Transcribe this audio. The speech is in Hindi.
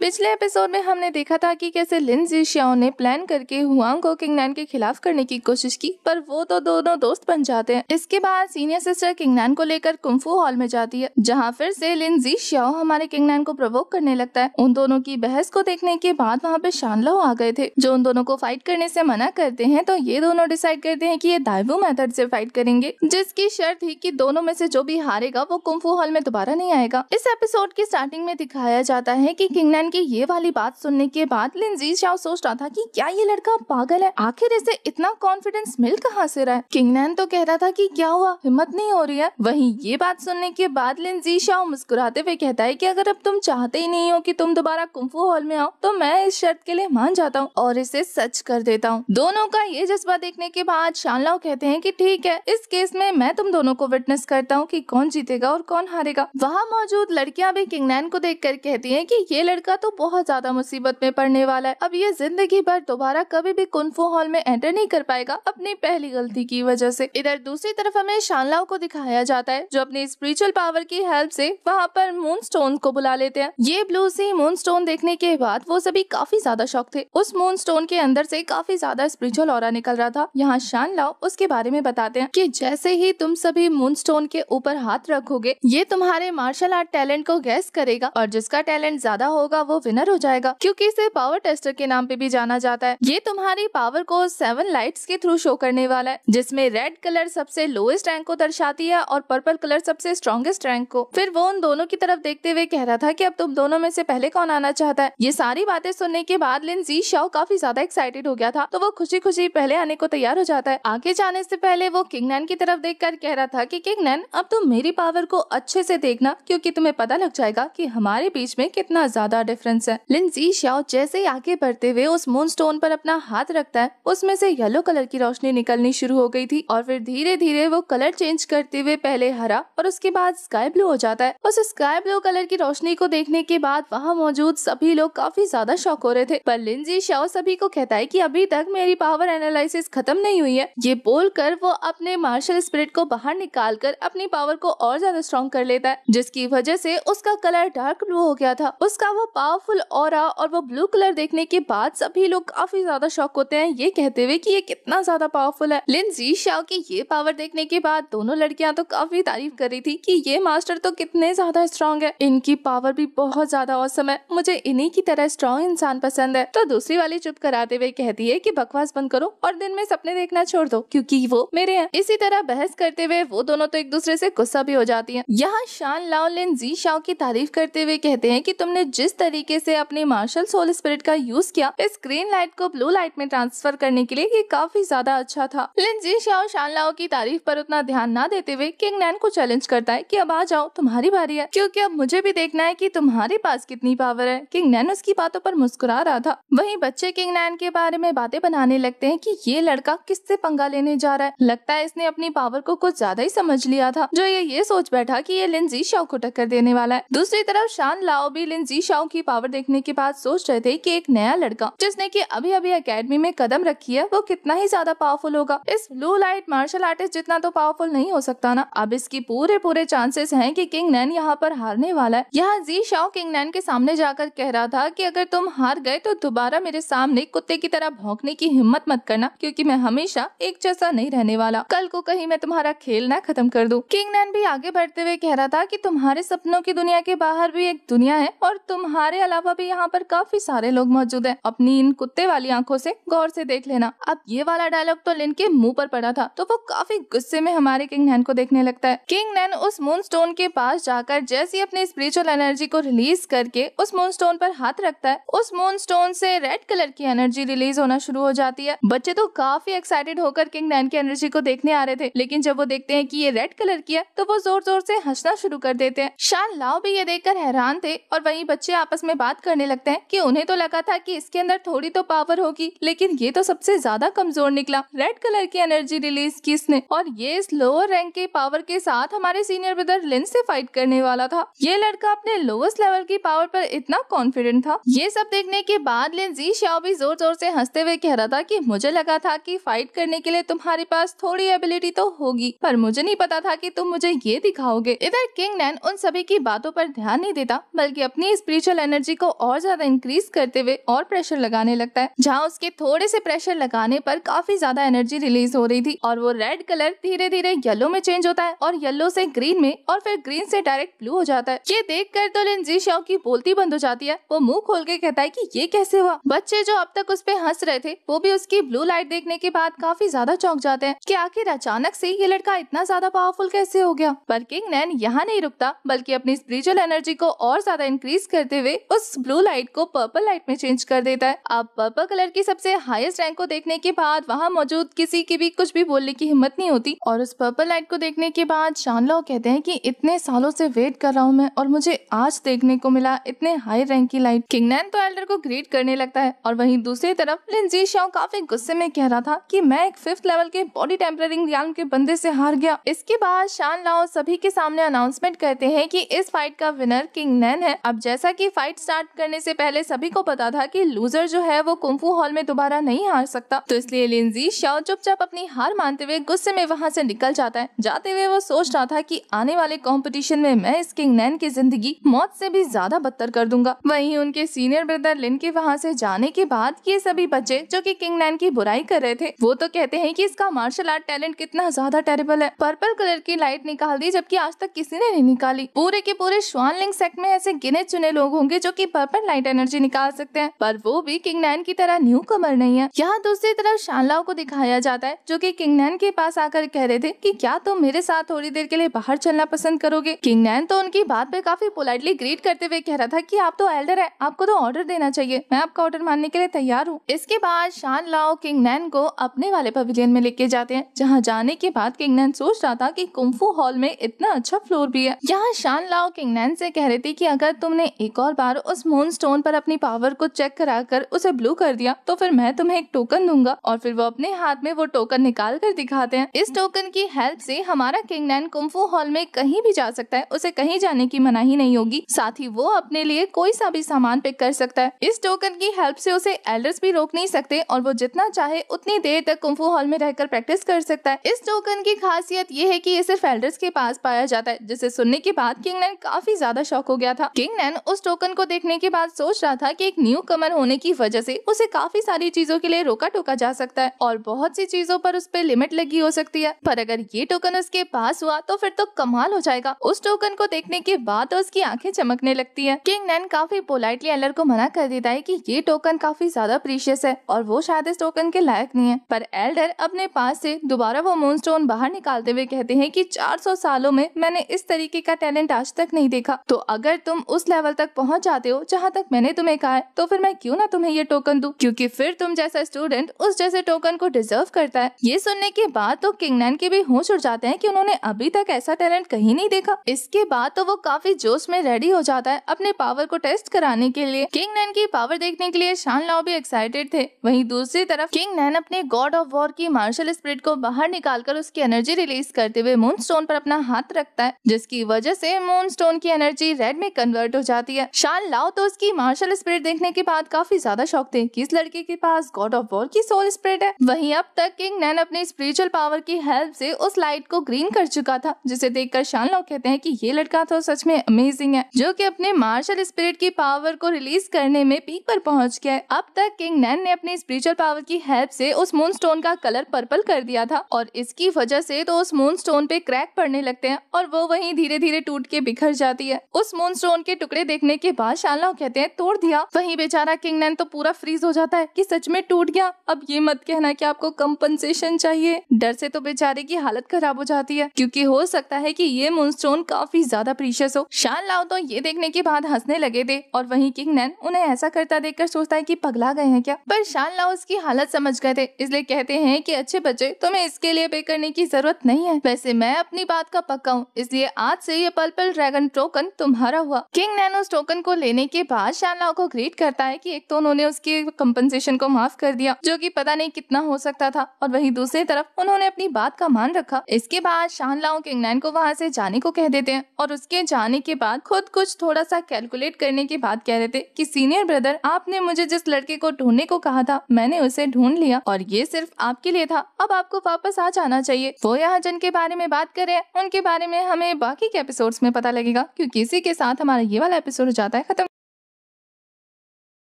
पिछले एपिसोड में हमने देखा था कि कैसे लिंजी श्याओ ने प्लान करके हुआंग को नैन के खिलाफ करने की कोशिश की पर वो तो दोनों दोस्त बन जाते हैं इसके बाद सीनियर सिस्टर नैन को लेकर कुंफू हॉल में जाती है जहां फिर से लिंजी श्याओ हमारे नैन को प्रवोक करने लगता है उन दोनों की बहस को देखने के बाद वहाँ पे शानलो आ गए थे जो उन दोनों को फाइट करने ऐसी मना करते हैं तो ये दोनों डिसाइड करते हैं की ये दाइवू मेथड ऐसी फाइट करेंगे जिसकी शर्त थी की दोनों में से जो भी हारेगा वो कुंफू हॉल में दोबारा नहीं आएगा इस एपिसोड की स्टार्टिंग में दिखाया जाता है की किंगनैन कैमरन की ये वाली बात सुनने के बाद लिंजी शाह सोच रहा था कि क्या ये लड़का पागल है आखिर इसे इतना कॉन्फिडेंस मिल कहाँ से रहा है किंगनैन तो कह रहा था कि क्या हुआ हिम्मत नहीं हो रही है वहीं ये बात सुनने के बाद लिंजी शाह मुस्कुराते हुए कहता है कि अगर अब तुम चाहते ही नहीं हो कि तुम दोबारा कुम्फू हॉल में आओ तो मैं इस शर्त के लिए मान जाता हूँ और इसे सच कर देता हूँ दोनों का ये जज्बा देखने के बाद शानलाव कहते हैं की ठीक है इस केस में मैं तुम दोनों को विटनेस करता हूँ की कौन जीतेगा और कौन हारेगा वहाँ मौजूद लड़कियाँ भी किंग नैन को देख कर कहती है की ये लड़का तो बहुत ज्यादा मुसीबत में पड़ने वाला है अब ये जिंदगी भर दोबारा कभी भी कुनफू हॉल में एंटर नहीं कर पाएगा अपनी पहली गलती की वजह से इधर दूसरी तरफ हमें शानलाव को दिखाया जाता है जो अपनी स्पिरिचुअल पावर की हेल्प से वहाँ पर मून स्टोन को बुला लेते हैं ये ब्लू सी मून स्टोन देखने के बाद वो सभी काफी ज्यादा शौक थे उस मून स्टोन के अंदर से काफी ज्यादा स्पिरिचुअल और निकल रहा था यहाँ शान लाओ उसके बारे में बताते हैं कि जैसे ही तुम सभी मून स्टोन के ऊपर हाथ रखोगे ये तुम्हारे मार्शल आर्ट टैलेंट को गैस करेगा और जिसका टैलेंट ज्यादा होगा वो विनर हो जाएगा क्योंकि इसे पावर टेस्टर के नाम पे भी जाना जाता है ये तुम्हारी पावर को सेवन लाइट्स के थ्रू शो करने वाला है जिसमे रेड कलर सबसे लोएस्ट रैंक को दर्शाती है और पर्पल कलर सबसे स्ट्रॉन्गेस्ट रैंक को फिर वो उन दोनों की तरफ देखते हुए कह रहा था की अब तुम दोनों में से पहले कौन आना चाहता है ये सारी बातें सुनने के बाद लिन जी काफी ज्यादा एक्साइटेड हो गया था तो वो खुशी खुशी पहले आने को तैयार हो जाता है आगे जाने से पहले वो किंग नैन की तरफ देख कर कह रहा था कि किंग नैन अब तुम मेरी पावर को अच्छे से देखना क्योंकि तुम्हें पता लग जाएगा कि हमारे बीच में कितना ज्यादा डिफरेंस है लिंजी शाओ जैसे ही आगे बढ़ते हुए उस मून स्टोन पर अपना हाथ रखता है उसमें से येलो कलर की रोशनी निकलनी शुरू हो गई थी और फिर धीरे धीरे वो कलर चेंज करते हुए पहले हरा और उसके बाद स्काई ब्लू हो जाता है उस स्काई ब्लू कलर की रोशनी को देखने के बाद वहाँ मौजूद सभी लोग काफी ज्यादा शौक हो रहे थे पर लिंजी शाओ सभी को कहता है की अभी तक मेरी पावर एनालिसिस खत्म नहीं हुई है ये बोलकर वो अपने मार्शल स्प्रिट को बाहर निकाल कर अपनी पावर को और ज्यादा स्ट्रॉन्ग कर लेता है जिसकी वजह से उसका कलर डार्क ब्लू हो गया था उसका वो पावर पावरफुल और और वो ब्लू कलर देखने के बाद सभी लोग काफी ज्यादा शौक होते हैं ये कहते हुए कि ये कितना ज्यादा पावरफुल है लिनजी शाव की ये पावर देखने के बाद दोनों लड़कियां तो काफी तारीफ कर रही थी कि ये मास्टर तो कितने ज्यादा स्ट्रांग है इनकी पावर भी बहुत ज्यादा औसम है मुझे इन्हीं की तरह स्ट्रांग इंसान पसंद है तो दूसरी वाली चुप कराते हुए कहती है की बकवास बंद करो और दिन में सपने देखना छोड़ दो क्यूँकी वो मेरे है इसी तरह बहस करते हुए वो दोनों तो एक दूसरे ऐसी गुस्सा भी हो जाती है यहाँ शान लाओ लिन जी शाह की तारीफ करते हुए कहते हैं की तुमने जिस तरीके तरीके से अपने मार्शल सोल स्पिरिट का यूज किया इस ग्रीन लाइट को ब्लू लाइट में ट्रांसफर करने के लिए ये काफी ज्यादा अच्छा था लिंजी जी शाह शानलाओ की तारीफ पर उतना ध्यान ना देते हुए किंग नैन को चैलेंज करता है कि अब आ जाओ तुम्हारी बारी है क्योंकि अब मुझे भी देखना है कि तुम्हारे पास कितनी पावर है किंग नैन उसकी बातों पर मुस्कुरा रहा था वही बच्चे किंग नैन के बारे में बातें बनाने लगते है की ये लड़का किससे पंगा लेने जा रहा है लगता है इसने अपनी पावर को कुछ ज्यादा ही समझ लिया था जो ये ये सोच बैठा कि ये लिंजी शाह को टक्कर देने वाला है दूसरी तरफ शान लाओ भी लिंजी शाह की पावर देखने के बाद सोच रहे थे कि एक नया लड़का जिसने कि अभी अभी अकेडमी में कदम रखी है वो कितना ही ज्यादा पावरफुल होगा इस ब्लू लाइट मार्शल आर्टिस्ट जितना तो पावरफुल नहीं हो सकता ना अब इसकी पूरे पूरे चांसेस है की कि किंग नैन यहाँ पर हारने वाला है यहाँ जी शाह किंग नैन के सामने जाकर कह रहा था की अगर तुम हार गए तो दोबारा मेरे सामने कुत्ते की तरह भोंकने की हिम्मत मत करना क्यूँकी मैं हमेशा एक जैसा नहीं रहने वाला कल को कहीं मैं तुम्हारा खेल न खत्म कर दूँ किंग नैन भी आगे बढ़ते हुए कह रहा था की तुम्हारे सपनों की दुनिया के बाहर भी एक दुनिया है और तुम्हारे हमारे अलावा भी यहाँ पर काफी सारे लोग मौजूद हैं अपनी इन कुत्ते वाली आंखों से गौर से देख लेना अब ये वाला डायलॉग तो लिन के मुंह पर पड़ा था तो वो काफी गुस्से में हमारे किंग नैन को देखने लगता है किंग नैन उस मून स्टोन के पास जाकर जैसे अपनी स्पिरिचुअल एनर्जी को रिलीज करके उस मून स्टोन पर हाथ रखता है उस मून स्टोन से रेड कलर की एनर्जी रिलीज होना शुरू हो जाती है बच्चे तो काफी एक्साइटेड होकर किंग नैन की एनर्जी को देखने आ रहे थे लेकिन जब वो देखते हैं की ये रेड कलर की है तो वो जोर जोर से हंसना शुरू कर देते हैं शान लाओ भी ये देखकर हैरान थे और वही बच्चे आपस आपस में बात करने लगते हैं कि उन्हें तो लगा था कि इसके अंदर थोड़ी तो पावर होगी लेकिन ये तो सबसे ज्यादा कमजोर निकला रेड कलर की एनर्जी रिलीज की इसने और ये इस लोअर रैंक के पावर के साथ हमारे सीनियर ब्रदर लिन से फाइट करने वाला था ये लड़का अपने लोवेस्ट लेवल की पावर पर इतना कॉन्फिडेंट था ये सब देखने के बाद लिन जी शाओ भी जोर जोर से हंसते हुए कह रहा था कि मुझे लगा था कि फाइट करने के लिए तुम्हारे पास थोड़ी एबिलिटी तो होगी पर मुझे नहीं पता था कि तुम मुझे ये दिखाओगे इधर किंग नैन उन सभी की बातों पर ध्यान नहीं देता बल्कि अपनी स्पिरिचुअल एनर्जी को और ज्यादा इंक्रीज करते हुए और प्रेशर लगाने लगता है जहाँ उसके थोड़े से प्रेशर लगाने पर काफी ज्यादा एनर्जी रिलीज हो रही थी और वो रेड कलर धीरे धीरे येलो में चेंज होता है और येलो से ग्रीन में और फिर ग्रीन से डायरेक्ट ब्लू हो जाता है ये देख कर तो लिंजी शाओ की बोलती बंद हो जाती है वो मुंह खोल के कहता है की ये कैसे हुआ बच्चे जो अब तक उस पर हंस रहे थे वो भी उसकी ब्लू लाइट देखने के बाद काफी ज्यादा चौंक जाते हैं की आखिर अचानक से ये लड़का इतना ज्यादा पावरफुल कैसे हो गया पर किंग नैन यहाँ नहीं रुकता बल्कि अपनी स्पिरिचुअल एनर्जी को और ज्यादा इंक्रीज करते हुए उस ब्लू लाइट को पर्पल लाइट में चेंज कर देता है अब पर्पल कलर की सबसे हाईएस्ट रैंक को देखने के बाद वहाँ मौजूद किसी की भी कुछ भी बोलने की हिम्मत नहीं होती और उस पर्पल लाइट को देखने के बाद शानलाओ कहते हैं कि इतने सालों से वेट कर रहा हूँ मैं और मुझे आज देखने को मिला इतने हाई रैंक की लाइट किंगनैन तो एल्डर को ग्रीट करने लगता है और वही दूसरी तरफ लिंजी शाओ काफी गुस्से में कह रहा था की मैं एक फिफ्थ लेवल के बॉडी टेम्परिंग रियाम के बंदे ऐसी हार गया इसके बाद शान लाओ सभी के सामने अनाउंसमेंट करते हैं कि इस फाइट का विनर किंग नैन है अब जैसा कि फाइट फाइट स्टार्ट करने से पहले सभी को पता था कि लूजर जो है वो कुंफू हॉल में दोबारा नहीं हार सकता तो इसलिए लिंजी शाओ चुपचाप अपनी हार मानते हुए गुस्से में वहाँ से निकल जाता है जाते हुए वो सोच रहा था की आने वाले कॉम्पिटिशन में मैं इस किंग नैन की जिंदगी मौत ऐसी भी ज्यादा बदतर कर दूंगा वही उनके सीनियर ब्रदर लिन के वहाँ ऐसी जाने के बाद ये सभी बच्चे जो की किंग नैन की बुराई कर रहे थे वो तो कहते हैं की इसका मार्शल आर्ट टैलेंट कितना ज्यादा टेरेबल है पर्पल कलर की लाइट निकाल दी जबकि आज तक किसी ने नहीं निकाली पूरे के पूरे श्वान लिंग सेक्ट में ऐसे गिने चुने लोग होंगे है जो कि पर्पल लाइट एनर्जी निकाल सकते हैं पर वो भी किंग नैन की तरह न्यू कमर नहीं है यहाँ दूसरी तरफ शानलाओ को दिखाया जाता है जो की किंग नैन के पास आकर कह रहे थे की क्या तुम तो मेरे साथ थोड़ी देर के लिए बाहर चलना पसंद करोगे किंग नैन तो उनकी बात पे काफी पोलाइटली ग्रीट करते हुए कह रहा था की आप तो एल्डर है आपको तो ऑर्डर देना चाहिए मैं आपका ऑर्डर मानने के लिए तैयार हूँ इसके बाद शान लाओ किंग नैन को अपने वाले पवेलियन में लेके जाते हैं जहाँ जाने के बाद किंग नैन सोच रहा था की कुम्फू हॉल में इतना अच्छा फ्लोर भी है यहाँ शान लाओ किंग नैन से कह रहे थे कि अगर तुमने एक और बार बार उस मून स्टोन पर अपनी पावर को चेक करा कर उसे ब्लू कर दिया तो फिर मैं तुम्हें एक टोकन दूंगा और फिर वो अपने हाथ में वो टोकन निकाल कर दिखाते हैं इस टोकन की हेल्प से हमारा किंग नैन कुम्फू हॉल में कहीं भी जा सकता है उसे कहीं जाने की मनाही नहीं होगी साथ ही वो अपने लिए कोई सा भी सामान पिक कर सकता है इस टोकन की हेल्प से उसे एल्डर्स भी रोक नहीं सकते और वो जितना चाहे उतनी देर तक कुम्फू हॉल में रहकर प्रैक्टिस कर सकता है इस टोकन की खासियत ये है कि ये सिर्फ एल्डर्स के पास पाया जाता है जिसे सुनने के बाद किंग नैन काफी ज्यादा शौक हो गया था किंग नैन उस टोकन को देखने के बाद सोच रहा था कि एक न्यू कमर होने की वजह से उसे काफी सारी चीजों के लिए रोका टोका जा सकता है और बहुत सी चीजों पर उस पर लिमिट लगी हो सकती है पर अगर ये टोकन उसके पास हुआ तो फिर तो कमाल हो जाएगा उस टोकन को देखने के बाद तो उसकी आंखें चमकने लगती है किंग नैन काफी पोलाइटली एलर को मना कर देता है की ये टोकन काफी ज्यादा प्रीशियस है और वो शायद इस टोकन के लायक नहीं है पर एल्डर अपने पास से दोबारा वो मून स्टोन बाहर निकालते हुए कहते हैं कि 400 सालों में मैंने इस तरीके का टैलेंट आज तक नहीं देखा तो अगर तुम उस लेवल तक पहुंच चाहते हो जहाँ तक मैंने तुम्हें कहा है तो फिर मैं क्यों ना तुम्हें ये टोकन दूँ क्योंकि फिर तुम जैसा स्टूडेंट उस जैसे टोकन को डिजर्व करता है ये सुनने के बाद तो किंगनैन के भी होश उड़ जाते हैं की उन्होंने अभी तक ऐसा टैलेंट कहीं नहीं देखा इसके बाद तो वो काफी जोश में रेडी हो जाता है अपने पावर को टेस्ट कराने के लिए किंग नैन की पावर देखने के लिए शान लाओ भी एक्साइटेड थे वहीं दूसरी तरफ किंग नैन अपने गॉड ऑफ वॉर की मार्शल स्प्रिट को बाहर निकालकर उसकी एनर्जी रिलीज करते हुए मून स्टोन पर अपना हाथ रखता है जिसकी वजह से मून स्टोन की एनर्जी रेड में कन्वर्ट हो जाती है शान तो उसकी मार्शल स्प्रिट देखने के बाद काफी ज्यादा शौक थे किस इस लड़के के पास गॉड ऑफ वॉर की सोल स्प्रिट है वहीं अब तक किंग नैन अपने स्पिरिचुअल पावर की हेल्प से उस लाइट को ग्रीन कर चुका था जिसे देखकर शान लाओ कहते हैं कि ये लड़का तो सच में अमेजिंग है जो की अपने मार्शल स्पिरिट की पावर को रिलीज करने में पीक पर पहुंच गया है अब तक किंग नैन ने अपनी स्पिरिचुअल पावर की हेल्प से उस मून स्टोन का कलर पर्पल कर दिया था और इसकी वजह से तो उस मून स्टोन पे क्रैक पड़ने लगते हैं और वो वही धीरे धीरे टूट के बिखर जाती है उस मून स्टोन के टुकड़े देखने के शालना कहते हैं तोड़ दिया वही बेचारा किंग नैन तो पूरा फ्रीज हो जाता है कि सच में टूट गया अब ये मत कहना कि आपको कम्पनसेशन चाहिए डर से तो बेचारे की हालत खराब हो जाती है क्योंकि हो सकता है कि ये मुंस्टोन काफी ज्यादा प्रीशियस हो शान लाओ तो ये देखने के बाद हंसने लगे थे और वही किंग नैन उन्हें ऐसा करता देखकर सोचता है की पगला गए हैं क्या पर शान लाओ इसकी हालत समझ गए थे इसलिए कहते हैं कि अच्छे बच्चे तुम्हें इसके लिए पे करने की जरूरत नहीं है वैसे मैं अपनी बात का पक्का हूँ इसलिए आज से ये पर्पल ड्रैगन टोकन तुम्हारा हुआ किंग नैन उस टोकन को लेने के बाद शानलाओ को ग्रीट करता है कि एक तो उन्होंने उसके कंपनसेशन को माफ कर दिया जो कि पता नहीं कितना हो सकता था और वहीं दूसरी तरफ उन्होंने अपनी बात का मान रखा इसके बाद शानलाओ किंगनैन को वहाँ से जाने को कह देते हैं और उसके जाने के बाद खुद कुछ थोड़ा सा कैलकुलेट करने के बाद कह रहे थे सीनियर ब्रदर आपने मुझे जिस लड़के को ढूंढने को कहा था मैंने उसे ढूंढ लिया और ये सिर्फ आपके लिए था अब आपको वापस आ जाना चाहिए वो यहाँ जिनके बारे में बात करे उनके बारे में हमें बाकी के एपिसोड में पता लगेगा क्यूँकी इसी के साथ हमारा ये वाला एपिसोड जाता है поэтому